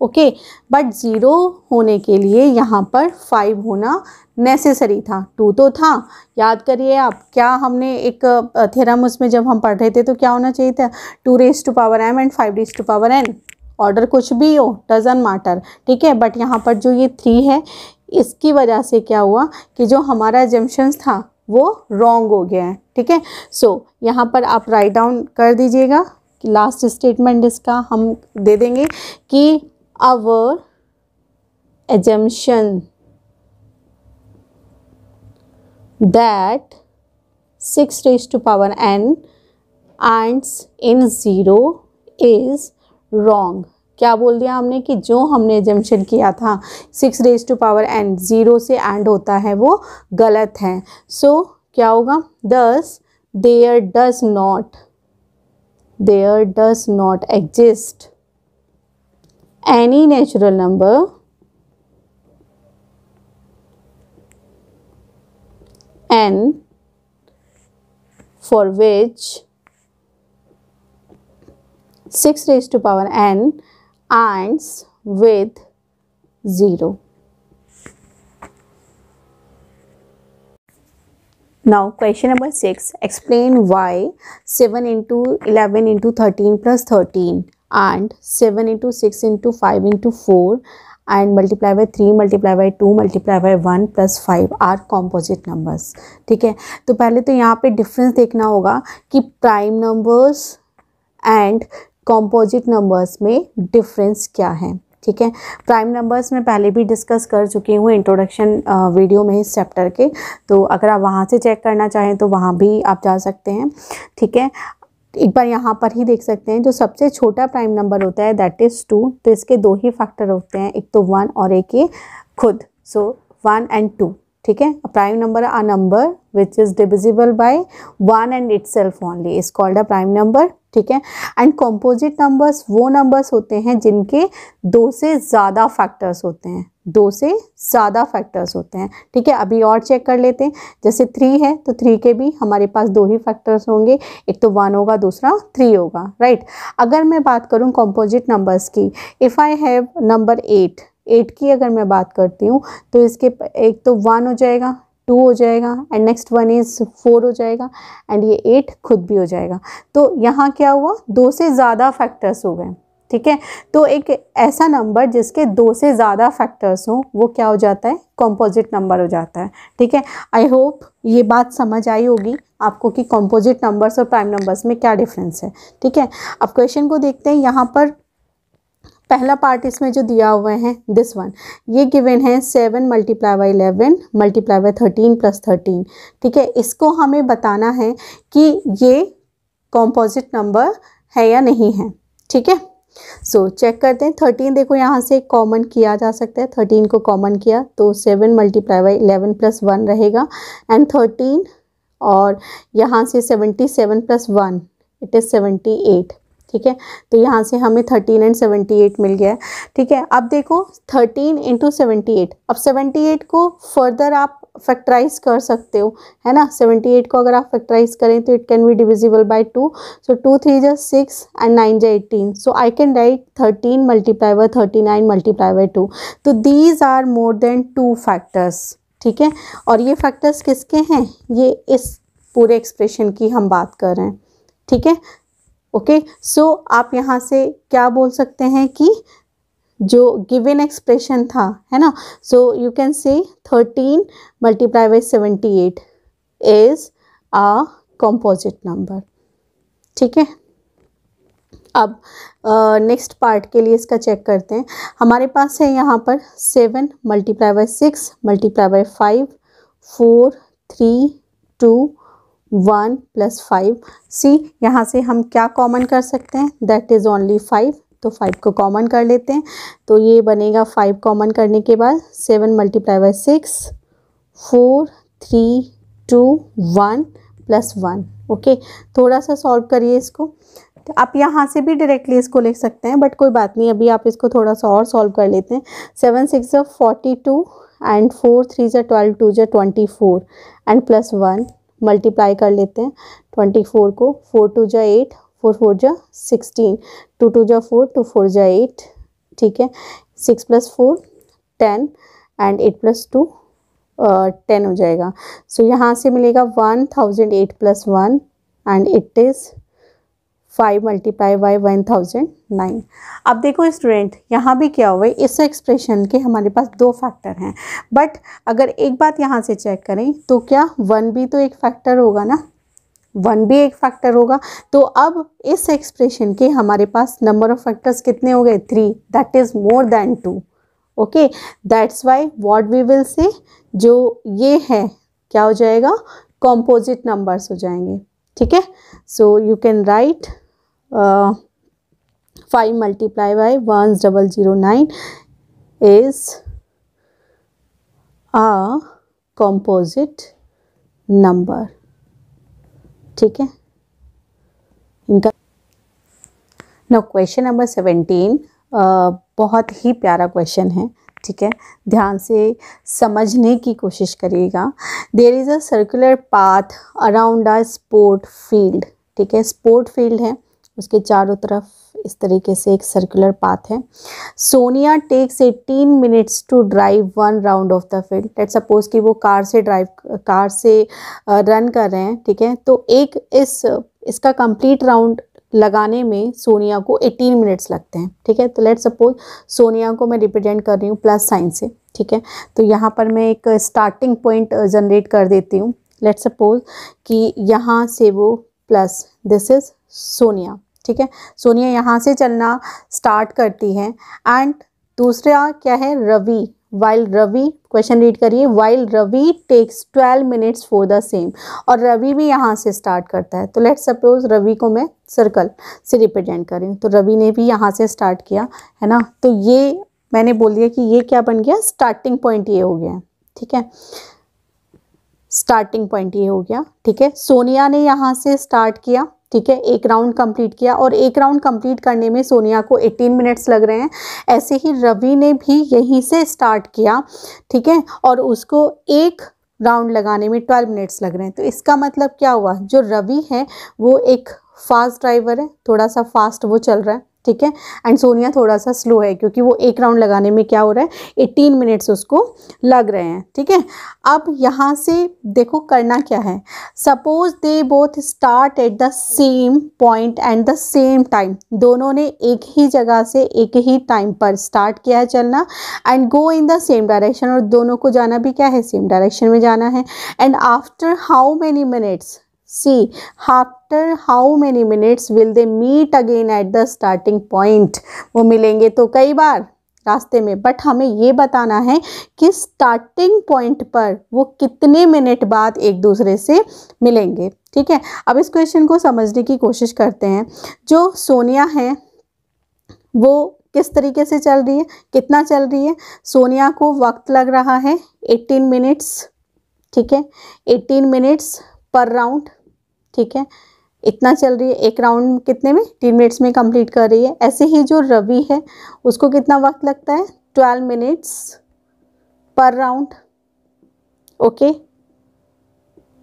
ओके बट ज़ीरो होने के लिए यहाँ पर फाइव होना नेसेसरी था टू तो था याद करिए आप क्या हमने एक थेरम उसमें जब हम पढ़ रहे थे तो क्या होना चाहिए था two raise to power m and five raise to power n order कुछ भी हो डजन माटर ठीक है बट यहाँ पर जो ये थ्री है इसकी वजह से क्या हुआ कि जो हमारा एजम्पन्स था वो रॉन्ग हो गया है ठीक है सो यहाँ पर आप राइट डाउन कर दीजिएगा लास्ट स्टेटमेंट इसका हम दे देंगे कि our assumption that 6 raised to power n ends in 0 is wrong. क्या बोल दिया हमने कि जो हमने एजम्पन किया था six raise to power and zero से एंड होता है वो गलत है सो so, क्या होगा thus there does not there does not exist any natural number n for which 6 raised to power n ends with 0. Now question number 6 explain why 7 into 11 into 13 plus 13 and 7 into 6 into 5 into 4 and multiply by 3 multiply by 2 multiply by 1 plus 5 are composite numbers ठीक है तो पहले तो यहाँ पे डिफरेंस देखना होगा कि prime numbers and composite numbers में डिफरेंस क्या है ठीक है प्राइम नंबर्स में पहले भी डिस्कस कर चुकी हूँ इंट्रोडक्शन वीडियो में इस चैप्टर के तो अगर आप वहाँ से चेक करना चाहें तो वहाँ भी आप जा सकते हैं ठीक है एक बार यहाँ पर ही देख सकते हैं जो सबसे छोटा प्राइम नंबर होता है दैट इज़ टू तो इसके दो ही फैक्टर होते हैं एक तो वन और एक ही खुद सो वन एंड टू ठीक है prime number a number which is divisible by one and itself only is called a prime number ठीक है एंड कॉम्पोजिट नंबर्स वो नंबर्स होते हैं जिनके दो से ज़्यादा फैक्टर्स होते हैं दो से ज़्यादा फैक्टर्स होते हैं ठीक है अभी और चेक कर लेते हैं जैसे थ्री है तो थ्री के भी हमारे पास दो ही फैक्टर्स होंगे एक तो वन होगा दूसरा थ्री होगा राइट अगर मैं बात करूँ कॉम्पोजिट नंबर्स की if I have number eight eight की अगर मैं बात करती हूँ तो इसके एक तो वन हो जाएगा टू हो जाएगा and next one is four हो जाएगा एंड ये एट खुद भी हो जाएगा तो यहाँ क्या हुआ दो से ज़्यादा फैक्टर्स हो गए ठीक है तो एक ऐसा नंबर जिसके दो से ज़्यादा फैक्टर्स हों वो क्या हो जाता है कॉम्पोजिट नंबर हो जाता है ठीक है आई होप ये बात समझ आई होगी आपको कि कॉम्पोजिट नंबर्स और प्राइम नंबर्स में क्या डिफरेंस है ठीक है अब क्वेश्चन को देखते हैं यहाँ पर पहला पार्ट इसमें जो दिया हुआ है दिस वन ये गिवन है seven multiply by eleven multiply by thirteen plus thirteen ठीक है इसको हमें बताना है कि ये कॉम्पोजिट नंबर है या नहीं है ठीक है सो so, चेक करते हैं थर्टीन देखो यहाँ से कॉमन किया जा सकता है थर्टीन को कॉमन किया तो seven multiply by eleven plus one रहेगा एंड थर्टीन और यहाँ से seventy seven plus one it is seventy eight ठीक है तो यहाँ से हमें थर्टीन एंड सेवेंटी एट मिल गया है ठीक है अब देखो थर्टीन इंटू सेवेंटी एट अब सेवेंटी एट को फर्दर आप फैक्टराइज कर सकते हो है ना सेवेंटी एट को अगर आप फैक्टराइज करें तो it can be divisible by two so two three जा सिक्स एंड नाइन जा eighteen so I can write thirteen multiply by thirty nine multiply by two तो these are more than two factors ठीक है और ये फैक्टर्स किसके हैं ये इस पूरे एक्सप्रेशन की हम बात कर रहे हैं ठीक है ओके सो आप यहाँ से क्या बोल सकते हैं कि जो गिवन एक्सप्रेशन था है ना so you can say thirteen multiply by seventy eight is a composite number ठीक है अब नेक्स्ट uh, पार्ट के लिए इसका चेक करते हैं हमारे पास है यहाँ पर seven multiply by six multiply by five four three two one plus five see यहाँ से हम क्या कॉमन कर सकते हैं दैट इज़ ओनली फाइव तो फाइव को कॉमन कर लेते हैं तो ये बनेगा फाइव कॉमन करने के बाद seven multiply by six four three two one plus one okay थोड़ा सा सॉल्व करिए इसको तो आप यहाँ से भी डायरेक्टली इसको लिख सकते हैं बट कोई बात नहीं अभी आप इसको थोड़ा सा और सॉल्व कर लेते हैं सेवन सिक्स ज़ा forty two and four three ज़ा ट्वेल्व टू ज़ा twenty four and plus one multiply कर लेते हैं ट्वेंटी फोर को फोर टू ज़ा एट फोर फोर जा सिक्सटीन टू टू जा फोर टू फोर जा एट ठीक है six plus four ten and eight plus two ten हो जाएगा सो so, यहाँ से मिलेगा one thousand eight plus one and it is five multiply by one thousand nine अब देखो स्टूडेंट यहाँ भी क्या हुआ इस एक्सप्रेशन के हमारे पास दो फैक्टर हैं बट अगर एक बात यहाँ से चेक करें तो क्या वन भी तो एक फैक्टर होगा ना वन भी एक फैक्टर होगा तो अब इस एक्सप्रेशन के हमारे पास नंबर ऑफ फैक्टर्स कितने हो गए three that is more than two okay that's why what we will say जो ये है क्या हो जाएगा कॉम्पोजिट नंबर्स हो जाएंगे ठीक है so you can write five multiply by one double zero nine is a composite number ठीक है इनका नो क्वेश्चन नंबर सेवेंटीन बहुत ही प्यारा क्वेश्चन है ठीक है ध्यान से समझने की कोशिश करिएगा there is a circular path around a sport field ठीक है स्पोर्ट फील्ड है उसके चारों तरफ इस तरीके से एक सर्कुलर पाथ है Sonia takes eighteen minutes to drive one round of the field let suppose कि वो कार से ड्राइव कार से रन कर रहे हैं ठीक है तो एक इस इसका कंप्लीट राउंड लगाने में सोनिया को 18 मिनट्स लगते हैं ठीक है तो लेट सपोज सोनिया को मैं रिप्रेजेंट कर रही हूँ प्लस साइन से ठीक है तो यहाँ पर मैं एक स्टार्टिंग पॉइंट जनरेट कर देती हूँ लेट सपोज कि यहाँ से वो प्लस दिस इज़ सोनिया ठीक है सोनिया यहाँ से चलना स्टार्ट करती है एंड दूसरा क्या है Ravi while Ravi question read करिए while Ravi takes twelve minutes for the same और रवि भी यहाँ से स्टार्ट करता है तो लेट सपोज रवि को मैं सर्कल से रिप्रेजेंट करी तो रवि ने भी यहाँ से स्टार्ट किया है ना तो ये मैंने बोल दिया कि ये क्या बन गया स्टार्टिंग पॉइंट ये हो गया ठीक है स्टार्टिंग पॉइंट ये हो गया ठीक है सोनिया ने यहाँ से स्टार्ट किया ठीक है एक राउंड कंप्लीट किया और एक राउंड कंप्लीट करने में सोनिया को 18 मिनट्स लग रहे हैं ऐसे ही रवि ने भी यहीं से स्टार्ट किया ठीक है और उसको एक राउंड लगाने में 12 मिनट्स लग रहे हैं तो इसका मतलब क्या हुआ जो रवि है वो एक फास्ट ड्राइवर है थोड़ा सा फास्ट वो चल रहा है ठीक है एंड सोनिया थोड़ा सा स्लो है क्योंकि वो एक राउंड लगाने में क्या हो रहा है एटीन मिनट्स उसको लग रहे हैं ठीक है अब यहाँ से देखो करना क्या है suppose they both start at the same point and the same time दोनों ने एक ही जगह से एक ही टाइम पर स्टार्ट किया है चलना and go in the same direction और दोनों को जाना भी क्या है सेम डायरेक्शन में जाना है and after how many minutes see after how many minutes will they meet again at the starting point वो मिलेंगे तो कई बार रास्ते में बट हमें ये बताना है कि स्टार्टिंग पॉइंट पर वो कितने मिनट बाद एक दूसरे से मिलेंगे ठीक है अब इस क्वेश्चन को समझने की कोशिश करते हैं जो सोनिया है वो किस तरीके से चल रही है कितना चल रही है सोनिया को वक्त लग रहा है 18 मिनट्स ठीक है 18 मिनट्स पर राउंड ठीक है इतना चल रही है एक राउंड कितने में तीन मिनट्स में कंप्लीट कर रही है ऐसे ही जो रवि है उसको कितना वक्त लगता है twelve minutes per round okay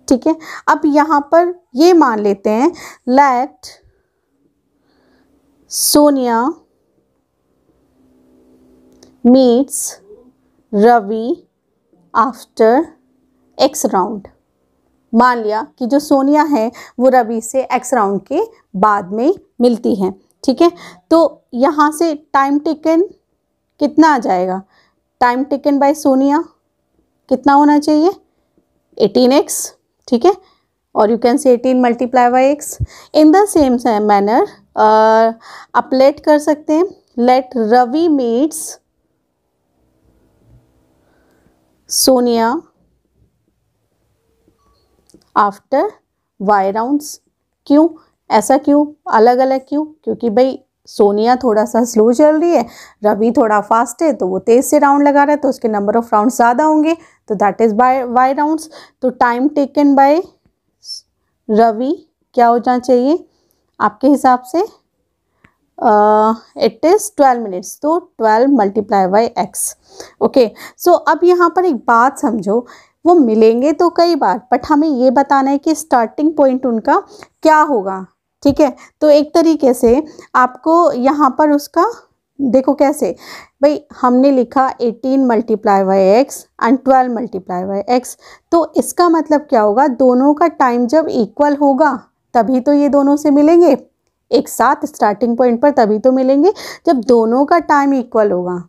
ठीक है अब यहाँ पर ये मान लेते हैं let Sonia meets Ravi after x round मान लिया कि जो सोनिया है वो रवि से एक्स राउंड के बाद में मिलती है ठीक है तो यहाँ से टाइम टेकन कितना आ जाएगा टाइम टेकन बाय सोनिया कितना होना चाहिए 18x ठीक है और you can say 18 multiply by x in the same manner आप लेट कर सकते हैं let Ravi meets Sonia after y rounds क्यों ऐसा क्यों अलग अलग क्यों क्योंकि भाई सोनिया थोड़ा सा स्लो चल रही है रवि थोड़ा फास्ट है तो वो तेज़ से राउंड लगा रहा है तो उसके नंबर ऑफ राउंड ज़्यादा होंगे तो that is by y rounds तो टाइम टेकन बाय रवि क्या हो जाना चाहिए आपके हिसाब से इट इज़ ट्वेल्व मिनट्स तो twelve multiply by x okay so अब यहाँ पर एक बात समझो वो मिलेंगे तो कई बार बट हमें ये बताना है कि स्टार्टिंग पॉइंट उनका क्या होगा ठीक है तो एक तरीके से आपको यहाँ पर उसका देखो कैसे भाई हमने लिखा 18 multiply by x and twelve multiply by x तो इसका मतलब क्या होगा दोनों का टाइम जब इक्वल होगा तभी तो ये दोनों से मिलेंगे एक साथ स्टार्टिंग पॉइंट पर तभी तो मिलेंगे जब दोनों का टाइम इक्वल होगा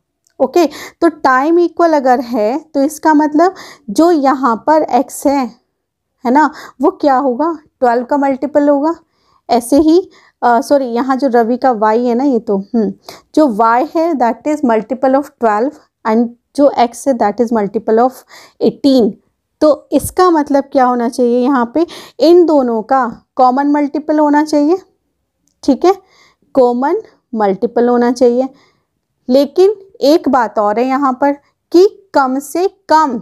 ओके okay, तो टाइम इक्वल अगर है तो इसका मतलब जो यहाँ पर एक्स है है ना वो क्या होगा ट्वेल्व का मल्टीपल होगा ऐसे ही सॉरी यहाँ जो रवि का वाई है ना ये तो हम्म, जो वाई है that is multiple of twelve and जो एक्स है that is multiple of eighteen तो इसका मतलब क्या होना चाहिए यहाँ पे इन दोनों का कॉमन मल्टीपल होना चाहिए ठीक है कॉमन मल्टीपल होना चाहिए लेकिन एक बात और है यहाँ पर कि कम से कम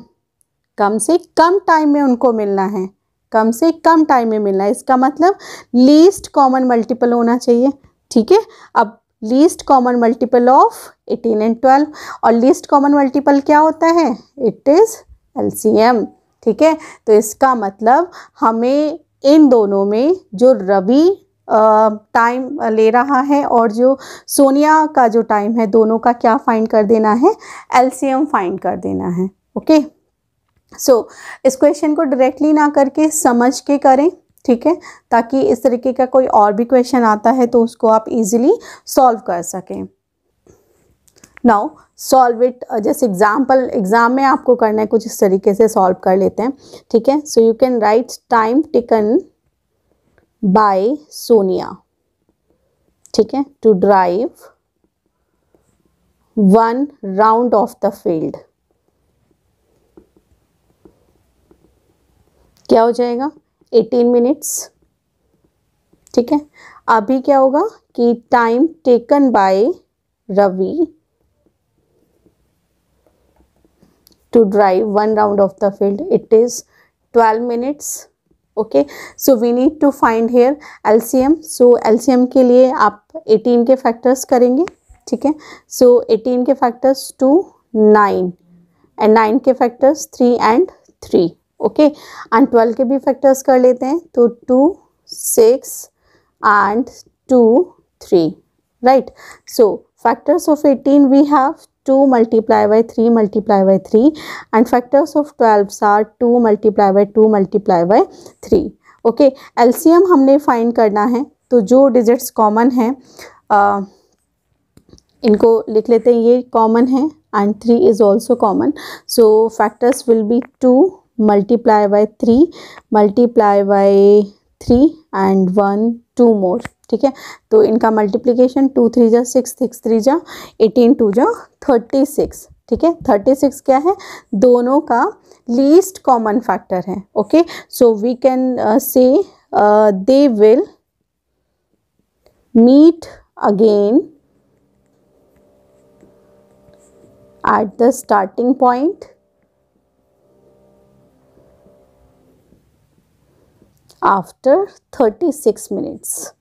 कम से कम टाइम में उनको मिलना है कम से कम टाइम में मिलना है इसका मतलब लीस्ट कॉमन मल्टीपल होना चाहिए ठीक है अब least common multiple of 18 and 12 और लीस्ट कॉमन मल्टीपल क्या होता है इट इज़ एल ठीक है तो इसका मतलब हमें इन दोनों में जो रवि टाइम ले रहा है और जो सोनिया का जो टाइम है दोनों का क्या फाइंड कर देना है एलसीएम फाइंड कर देना है ओके सो so, इस क्वेश्चन को डायरेक्टली ना करके समझ के करें ठीक है ताकि इस तरीके का कोई और भी क्वेश्चन आता है तो उसको आप इजीली सॉल्व कर सकें नाउ सॉल्व इट जैसे एग्जाम्पल एग्जाम में आपको करना है कुछ इस तरीके से सॉल्व कर लेते हैं ठीक है so you can write time taken by Sonia ठीक है to drive one round of the field क्या हो जाएगा 18 मिनट्स ठीक है अभी क्या होगा कि time taken by Ravi to drive one round of the field it is 12 minutes okay so we need to find here LCM so LCM के लिए आप 18 के फैक्टर्स करेंगे ठीक है सो 18 के factors two nine and nine के factors three and three okay and twelve के भी फैक्टर्स कर लेते हैं तो two six and two three right so factors of 18 we have two multiply by three multiply by three and factors of twelve are two multiply by two multiply by three okay okay, LCM हमने फाइन करना है तो जो डिजिट्स कॉमन हैं इनको लिख लेते हैं ये कॉमन है and three is also common so factors will be two multiply by three multiply by three and one two more ठीक है तो इनका मल्टीप्लीकेशन टू थ्री जा सिक्स सिक्स थ्री जा एटीन टू जा थर्टी सिक्स ठीक है थर्टी सिक्स क्या है दोनों का लीस्ट कॉमन फैक्टर है okay so we can say they will again at the starting point after thirty six minutes